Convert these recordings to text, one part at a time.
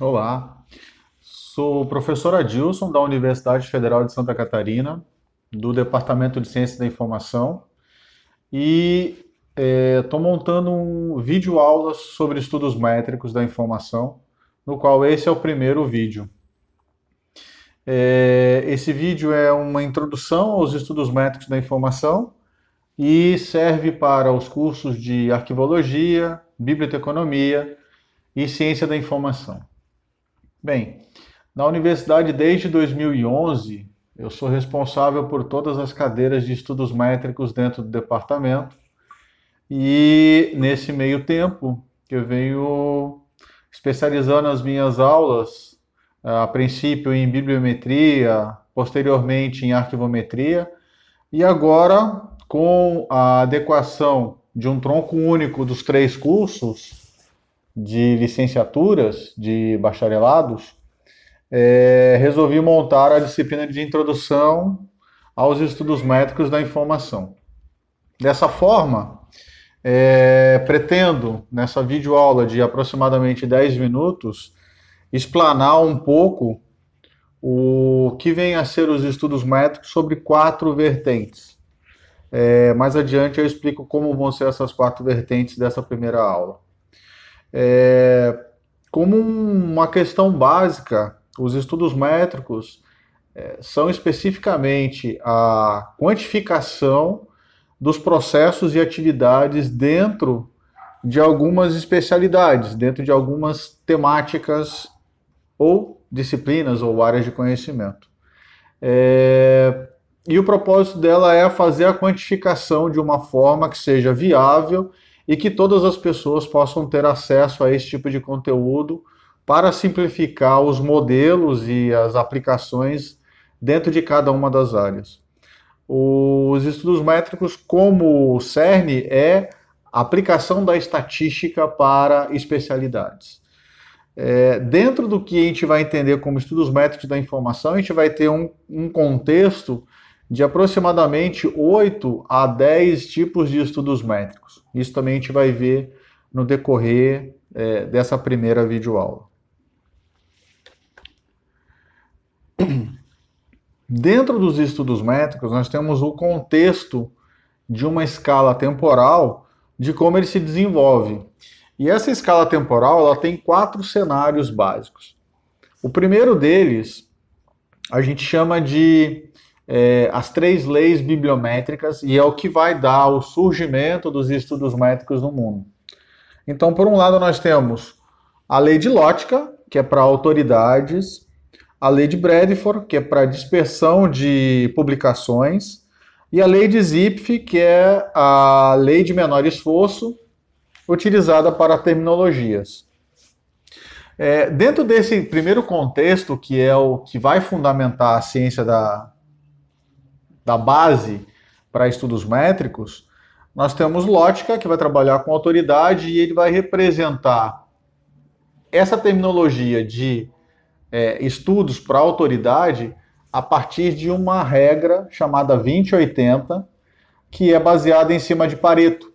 Olá, sou o professor Adilson da Universidade Federal de Santa Catarina, do Departamento de Ciência da Informação, e estou é, montando um vídeo aula sobre estudos métricos da informação, no qual esse é o primeiro vídeo. É, esse vídeo é uma introdução aos estudos métricos da informação e serve para os cursos de arquivologia, biblioteconomia e ciência da informação. Bem, na universidade desde 2011, eu sou responsável por todas as cadeiras de estudos métricos dentro do departamento. E nesse meio tempo, eu venho especializando as minhas aulas, eh, a princípio em bibliometria, posteriormente em arquivometria, e agora com a adequação de um tronco único dos três cursos, de licenciaturas, de bacharelados, é, resolvi montar a disciplina de introdução aos estudos métricos da informação. Dessa forma, é, pretendo, nessa videoaula de aproximadamente 10 minutos, explanar um pouco o que vem a ser os estudos métricos sobre quatro vertentes. É, mais adiante eu explico como vão ser essas quatro vertentes dessa primeira aula é, como uma questão básica, os estudos métricos é, são especificamente a quantificação dos processos e atividades dentro de algumas especialidades, dentro de algumas temáticas ou disciplinas ou áreas de conhecimento. É, e o propósito dela é fazer a quantificação de uma forma que seja viável e que todas as pessoas possam ter acesso a esse tipo de conteúdo para simplificar os modelos e as aplicações dentro de cada uma das áreas. Os estudos métricos, como o CERN, é a aplicação da estatística para especialidades. É, dentro do que a gente vai entender como estudos métricos da informação, a gente vai ter um, um contexto de aproximadamente 8 a 10 tipos de estudos métricos. Isso também a gente vai ver no decorrer é, dessa primeira videoaula. Dentro dos estudos métricos, nós temos o contexto de uma escala temporal de como ele se desenvolve. E essa escala temporal ela tem quatro cenários básicos. O primeiro deles a gente chama de é, as três leis bibliométricas e é o que vai dar o surgimento dos estudos métricos no mundo. Então, por um lado, nós temos a lei de Lótica, que é para autoridades, a lei de Bradford, que é para dispersão de publicações, e a lei de Zipf, que é a lei de menor esforço, utilizada para terminologias. É, dentro desse primeiro contexto, que é o que vai fundamentar a ciência da, da base para estudos métricos, nós temos Lótica, que vai trabalhar com autoridade e ele vai representar essa terminologia de é, estudos para autoridade a partir de uma regra chamada 2080, que é baseada em cima de Pareto,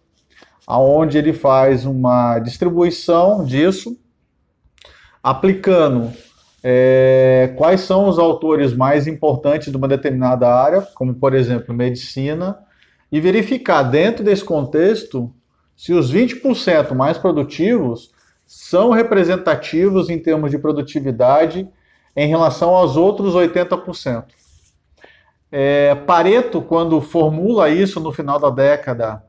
aonde ele faz uma distribuição disso, aplicando é, quais são os autores mais importantes de uma determinada área, como por exemplo medicina, e verificar dentro desse contexto se os 20% mais produtivos são representativos em termos de produtividade em relação aos outros 80%. É, Pareto, quando formula isso no final da década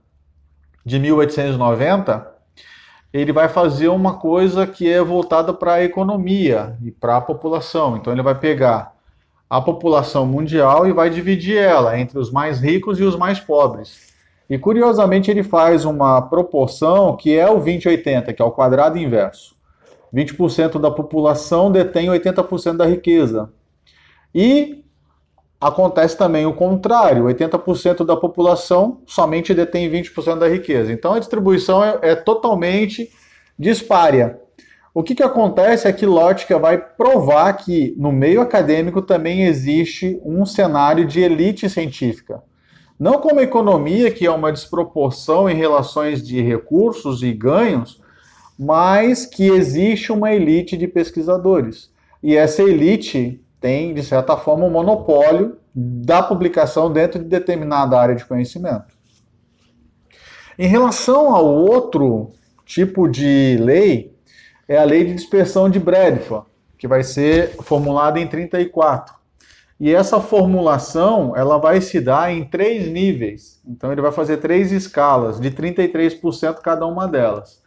de 1890, ele vai fazer uma coisa que é voltada para a economia e para a população. Então ele vai pegar a população mundial e vai dividir ela entre os mais ricos e os mais pobres. E curiosamente ele faz uma proporção que é o 20-80, que é o quadrado inverso. 20% da população detém 80% da riqueza. E acontece também o contrário: 80% da população somente detém 20% da riqueza. Então a distribuição é, é totalmente dispária. O que, que acontece é que Lótica vai provar que no meio acadêmico também existe um cenário de elite científica. Não como economia, que é uma desproporção em relações de recursos e ganhos, mas que existe uma elite de pesquisadores. E essa elite tem, de certa forma, um monopólio da publicação dentro de determinada área de conhecimento. Em relação ao outro tipo de lei, é a lei de dispersão de Bradford, que vai ser formulada em 34. E essa formulação, ela vai se dar em três níveis. Então ele vai fazer três escalas de 33% cada uma delas.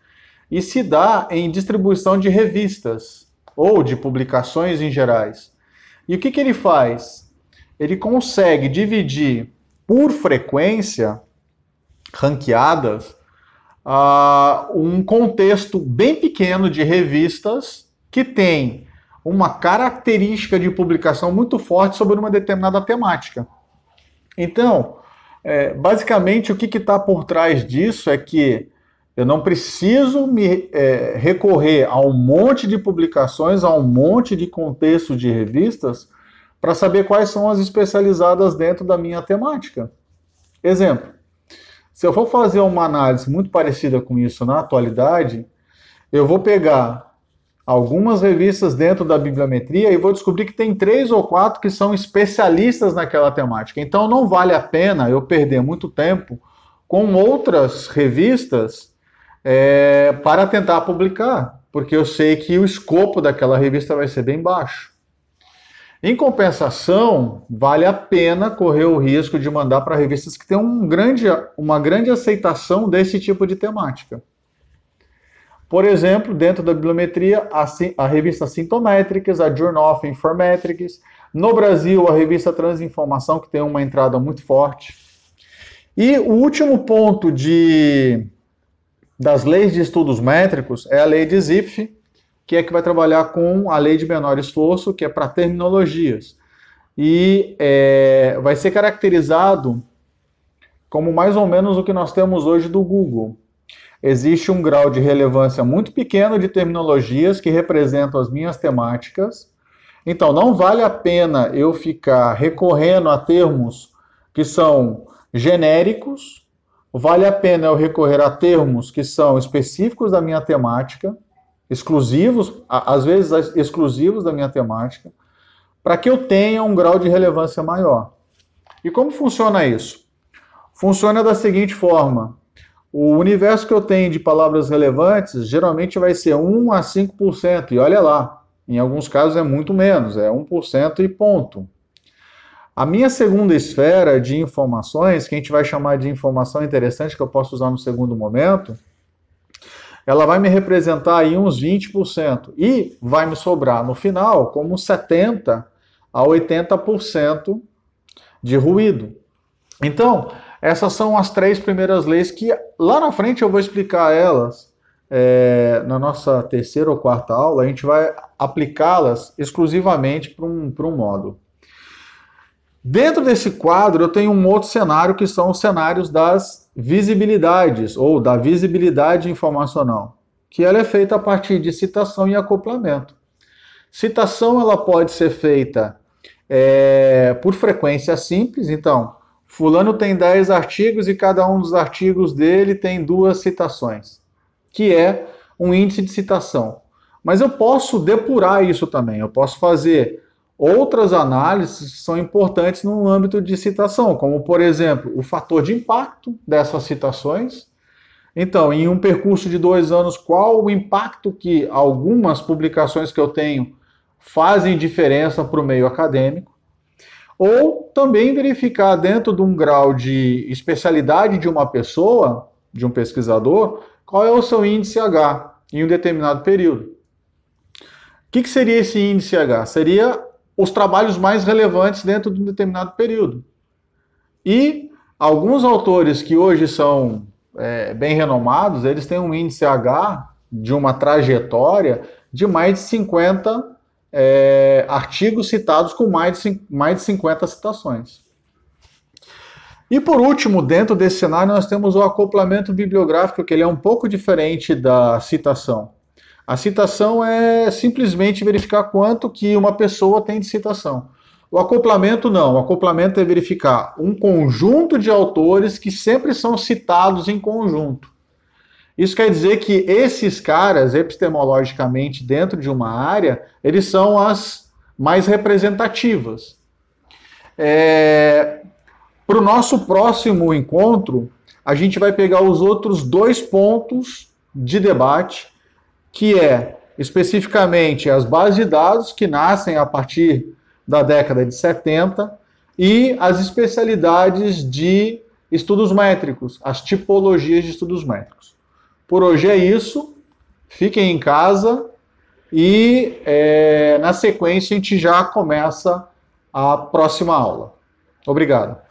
E se dá em distribuição de revistas ou de publicações em gerais. E o que, que ele faz? Ele consegue dividir por frequência, ranqueadas, uh, um contexto bem pequeno de revistas que tem uma característica de publicação muito forte sobre uma determinada temática. Então, é, basicamente, o que está por trás disso é que eu não preciso me é, recorrer a um monte de publicações, a um monte de contexto de revistas para saber quais são as especializadas dentro da minha temática. Exemplo: se eu for fazer uma análise muito parecida com isso na atualidade, eu vou pegar algumas revistas dentro da bibliometria e vou descobrir que tem três ou quatro que são especialistas naquela temática. Então não vale a pena eu perder muito tempo com outras revistas é, para tentar publicar, porque eu sei que o escopo daquela revista vai ser bem baixo. Em compensação, vale a pena correr o risco de mandar para revistas que têm um grande, uma grande aceitação desse tipo de temática. Por exemplo, dentro da bibliometria, a, a revista Sintométricas, a Journal of Informatics, no Brasil, a revista Transinformação, que tem uma entrada muito forte. E o último ponto de das leis de estudos métricos é a lei de Zipf, que é que vai trabalhar com a lei de menor esforço, que é para terminologias. E é, vai ser caracterizado como mais ou menos o que nós temos hoje do Google. Existe um grau de relevância muito pequeno de terminologias que representam as minhas temáticas. Então, não vale a pena eu ficar recorrendo a termos que são genéricos, Vale a pena eu recorrer a termos que são específicos da minha temática, exclusivos, às vezes exclusivos da minha temática, para que eu tenha um grau de relevância maior. E como funciona isso? Funciona da seguinte forma: o universo que eu tenho de palavras relevantes geralmente vai ser 1 a 5%, e olha lá, em alguns casos é muito menos, é 1% e ponto. A minha segunda esfera de informações, que a gente vai chamar de informação interessante, que eu posso usar no segundo momento, ela vai me representar aí uns 20% e vai me sobrar no final como 70 a 80% de ruído. Então, essas são as três primeiras leis que lá na frente eu vou explicar elas é, na nossa terceira ou quarta aula. A gente vai aplicá-las exclusivamente para um, um módulo. Dentro desse quadro, eu tenho um outro cenário que são os cenários das visibilidades ou da visibilidade informacional, que ela é feita a partir de citação e acoplamento. Citação ela pode ser feita é, por frequência simples, então Fulano tem 10 artigos e cada um dos artigos dele tem duas citações, que é um índice de citação. Mas eu posso depurar isso também, eu posso fazer Outras análises são importantes no âmbito de citação, como, por exemplo, o fator de impacto dessas citações. Então, em um percurso de dois anos, qual o impacto que algumas publicações que eu tenho fazem diferença para o meio acadêmico? Ou também verificar dentro de um grau de especialidade de uma pessoa, de um pesquisador, qual é o seu índice H em um determinado período. O que, que seria esse índice H? Seria os trabalhos mais relevantes dentro de um determinado período. E alguns autores que hoje são é, bem renomados, eles têm um índice H de uma trajetória de mais de 50 é, artigos citados com mais de, mais de 50 citações. E por último, dentro desse cenário, nós temos o acoplamento bibliográfico, que ele é um pouco diferente da citação. A citação é simplesmente verificar quanto que uma pessoa tem de citação. O acoplamento não, o acoplamento é verificar um conjunto de autores que sempre são citados em conjunto. Isso quer dizer que esses caras, epistemologicamente, dentro de uma área, eles são as mais representativas. É... Para o nosso próximo encontro, a gente vai pegar os outros dois pontos de debate que é especificamente as bases de dados que nascem a partir da década de 70 e as especialidades de estudos métricos, as tipologias de estudos métricos. Por hoje é isso. Fiquem em casa e é, na sequência a gente já começa a próxima aula. Obrigado.